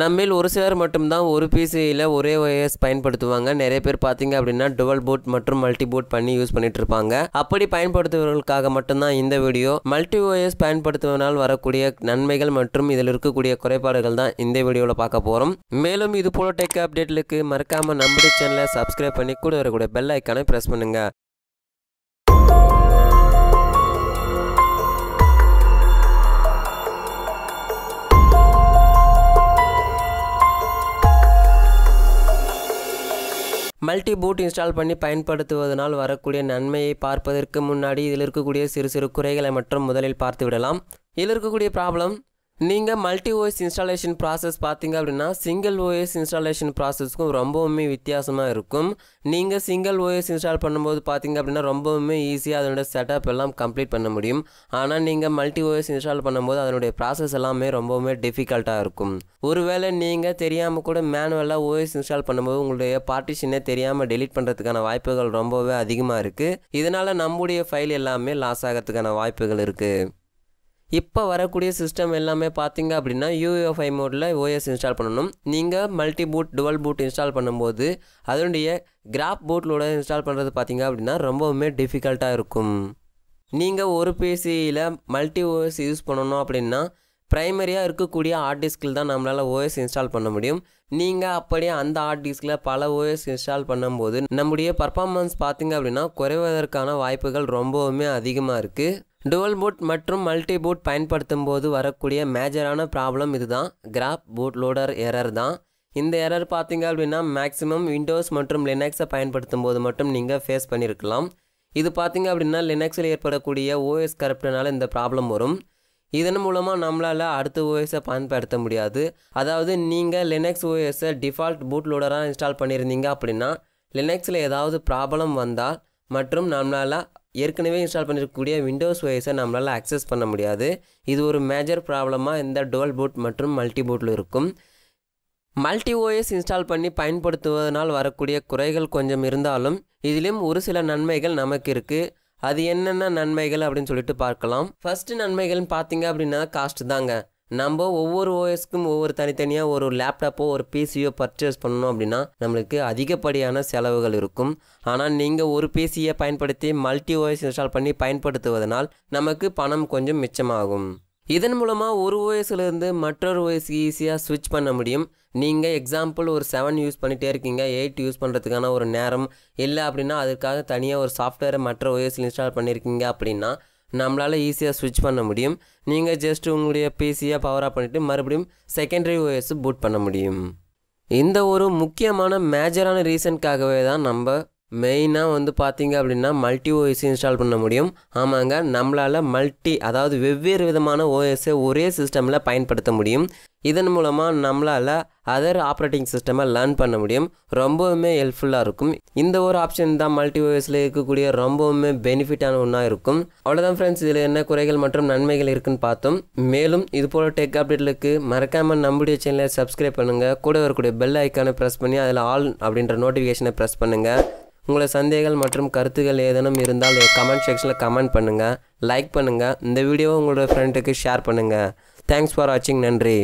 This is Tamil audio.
நம்மில் ஒரு சிலர் மட்டும்தான் ஒரு பிசியில் ஒரே ஒயர்ஸ் பயன்படுத்துவாங்க நிறைய பேர் பார்த்தீங்க அப்படின்னா டுவல் போட் மற்றும் மல்டி போட் பண்ணி யூஸ் பண்ணிட்டு இருப்பாங்க அப்படி பயன்படுத்துபவர்களுக்காக மட்டும்தான் இந்த வீடியோ மல்டி ஒயர்ஸ் பயன்படுத்துவதனால் வரக்கூடிய நன்மைகள் மற்றும் இதில் இருக்கக்கூடிய குறைபாடுகள் தான் இந்த வீடியோவில் பார்க்க போகிறோம் மேலும் இது போல டெக் அப்டேட்டுக்கு மறக்காமல் நம்முடைய சேனலை சப்ஸ்கிரைப் பண்ணி கூட வரக்கூடிய பெல் ஐக்கானை ப்ரெஸ் பண்ணுங்கள் மல்டி பூட் இன்ஸ்டால் பண்ணி பயன்படுத்துவதனால் வரக்கூடிய நன்மையை பார்ப்பதற்கு முன்னாடி இதில் இருக்கக்கூடிய சிறு சிறு குறைகளை மற்றும் முதலில் பார்த்து விடலாம் இதில் இருக்கக்கூடிய ப்ராப்ளம் நீங்கள் மல்டி ஓஎஸ் இன்ஸ்டாலேஷன் ப்ராசஸ் பார்த்தீங்க அப்படின்னா சிங்கிள் ஓஎஸ் இன்ஸ்டாலேஷன் ப்ராசஸ்க்கும் ரொம்பவுமே வித்தியாசமாக இருக்கும் நீங்கள் சிங்கிள் ஓஎஸ் இன்ஸ்டால் பண்ணும்போது பார்த்தீங்க அப்படின்னா ரொம்பவுமே ஈஸியாக அதனுடைய செட்டப் எல்லாம் கம்ப்ளீட் பண்ண முடியும் ஆனால் நீங்கள் மல்டி ஓஎஸ் இன்ஸ்டால் பண்ணும்போது அதனுடைய ப்ராசஸ் எல்லாமே ரொம்பவுமே டிஃபிகல்ட்டாக இருக்கும் ஒருவேளை நீங்கள் தெரியாமல் கூட மேனுவலாக ஓஎஸ் இன்ஸ்டால் பண்ணும்போது உங்களுடைய பார்ட்டிஷனே தெரியாமல் டெலிட் பண்ணுறதுக்கான வாய்ப்புகள் ரொம்பவே அதிகமாக இருக்குது இதனால் நம்முடைய ஃபைல் எல்லாமே லாஸ் ஆகிறதுக்கான வாய்ப்புகள் இருக்குது இப்போ வரக்கூடிய சிஸ்டம் எல்லாமே பார்த்தீங்க அப்படின்னா யூஎஃப்ஐ மோடில் ஓஎஸ் இன்ஸ்டால் பண்ணணும் நீங்கள் multi boot dual boot install பண்ணும்போது அதனுடைய கிராப் பூட்லோட இன்ஸ்டால் பண்ணுறது பார்த்தீங்க அப்படின்னா ரொம்பவுமே டிஃபிகல்ட்டாக இருக்கும் நீங்கள் ஒரு பிசியில் மல்டி ஓஎஸ் யூஸ் பண்ணணும் அப்படின்னா ப்ரைமரியாக இருக்கக்கூடிய ஹார்ட் டிஸ்கில் தான் நம்மளால் ஓஎஸ் இன்ஸ்டால் பண்ண முடியும் நீங்கள் அப்படியே அந்த ஹார்ட் டிஸ்கில் பல ஓஎஸ் இன்ஸ்டால் பண்ணும்போது நம்முடைய பர்ஃபார்மன்ஸ் பார்த்திங்க அப்படின்னா குறைவதற்கான வாய்ப்புகள் ரொம்பவுமே அதிகமாக இருக்குது டுவல் பூட் மற்றும் மல்டி பூட் பயன்படுத்தும் போது வரக்கூடிய மேஜரான ப்ராப்ளம் இதுதான் கிராப் பூட் லோடர் எரர் தான் இந்த எரர் பார்த்தீங்க அப்படின்னா மேக்ஸிமம் விண்டோஸ் மற்றும் லினக்ஸை பயன்படுத்தும் போது மட்டும் நீங்கள் ஃபேஸ் பண்ணியிருக்கலாம் இது பார்த்தீங்க அப்படின்னா லினக்ஸில் ஏற்படக்கூடிய ஓஎஸ் கரப்டனால் இந்த ப்ராப்ளம் வரும் இதன் மூலமாக நம்மளால் அடுத்த ஓஎஸை பயன்படுத்த முடியாது அதாவது நீங்கள் லினக்ஸ் ஓஎஸை டிஃபால்ட் பூட் லோடராக இன்ஸ்டால் பண்ணியிருந்தீங்க அப்படின்னா லினக்ஸில் ஏதாவது ப்ராப்ளம் வந்தால் மற்றும் நம்மளால் ஏற்கனவே இன்ஸ்டால் பண்ணிருக்கக்கூடிய விண்டோஸ் ஓஎஸை நம்மளால் அக்சஸ் பண்ண முடியாது இது ஒரு மேஜர் ப்ராப்ளமாக இந்த டுவல் பூட் மற்றும் மல்டி பூட்டில் இருக்கும் மல்டி ஓஎஸ் இன்ஸ்டால் பண்ணி பயன்படுத்துவதனால் வரக்கூடிய குறைகள் கொஞ்சம் இருந்தாலும் இதிலும் ஒரு சில நன்மைகள் நமக்கு இருக்குது அது என்னென்ன நன்மைகள் அப்படின்னு சொல்லிட்டு பார்க்கலாம் ஃபஸ்ட்டு நன்மைகள்னு பார்த்தீங்க அப்படின்னா காஸ்ட் தாங்க நம்ம ஒவ்வொரு ஓஎஸ்க்கும் ஒவ்வொரு தனித்தனியாக ஒரு லேப்டாப்போ ஒரு பிசியோ பர்ச்சேஸ் பண்ணணும் அப்படின்னா நம்மளுக்கு அதிகப்படியான செலவுகள் இருக்கும் ஆனால் நீங்கள் ஒரு பிசியை பயன்படுத்தி மல்டி ஓஎஸ் இன்ஸ்டால் பண்ணி பயன்படுத்துவதனால் நமக்கு பணம் கொஞ்சம் மிச்சமாகும் இதன் மூலமாக ஒரு ஓஎஸ்லேருந்து மற்றொரு ஓஎஸ்க்கு ஈஸியாக ஸ்விட்ச் பண்ண முடியும் நீங்கள் எக்ஸாம்பிள் ஒரு செவன் யூஸ் பண்ணிகிட்டே இருக்கீங்க எயிட் யூஸ் பண்ணுறதுக்கான ஒரு நேரம் இல்லை அப்படின்னா அதுக்காக தனியாக ஒரு சாஃப்ட்வேரை மற்ற ஓஎஸில் இன்ஸ்டால் பண்ணியிருக்கீங்க அப்படின்னா நம்மளால் ஈஸியாக ஸ்விட்ச் பண்ண முடியும் நீங்கள் ஜஸ்ட் உங்களுடைய பிசியை பவர் ஆஃப் பண்ணிவிட்டு மறுபடியும் செகண்டரி ஓஎஸ் பூட் பண்ண முடியும் இந்த ஒரு முக்கியமான மேஜரான ரீசன்க்காகவே தான் நம்ம மெயினாக வந்து பார்த்தீங்க அப்படின்னா மல்டி ஓஎஸ் இன்ஸ்டால் பண்ண முடியும் ஆமாங்க நம்மளால் மல்டி அதாவது வெவ்வேறு விதமான ஓஎஸ்ஸை ஒரே சிஸ்டமில் பயன்படுத்த முடியும் இதன் மூலமாக நம்மளால் அதர் ஆப்ரேட்டிங் சிஸ்டமை லேர்ன் பண்ண முடியும் ரொம்பவுமே ஹெல்ப்ஃபுல்லாக இருக்கும் இந்த ஒரு ஆப்ஷன் தான் மல்டி ஓஎஸில் இருக்கக்கூடிய ரொம்பவுமே பெனிஃபிட்டான ஒன்றா இருக்கும் அவ்வளோதான் ஃப்ரெண்ட்ஸ் இதில் என்ன குறைகள் மற்றும் நன்மைகள் இருக்குதுன்னு பார்த்தோம் மேலும் இது போல் டெக் அப்டேட்களுக்கு மறக்காமல் நம்முடைய சேனலை சப்ஸ்கிரைப் பண்ணுங்கள் கூட வரக்கூடிய பெல் ஐக்கானை ப்ரெஸ் பண்ணி அதில் ஆல் அப்படின்ற நோட்டிஃபிகேஷனை ப்ரெஸ் பண்ணுங்கள் உங்களை சந்தேகங்கள் மற்றும் கருத்துக்கள் ஏதேனும் இருந்தால் கமெண்ட் செக்ஷனில் கமெண்ட் பண்ணுங்கள் லைக் பண்ணுங்கள் இந்த வீடியோவை உங்களோட ஃப்ரெண்டுக்கு ஷேர் பண்ணுங்கள் தேங்க்ஸ் ஃபார் வாட்சிங் நன்றி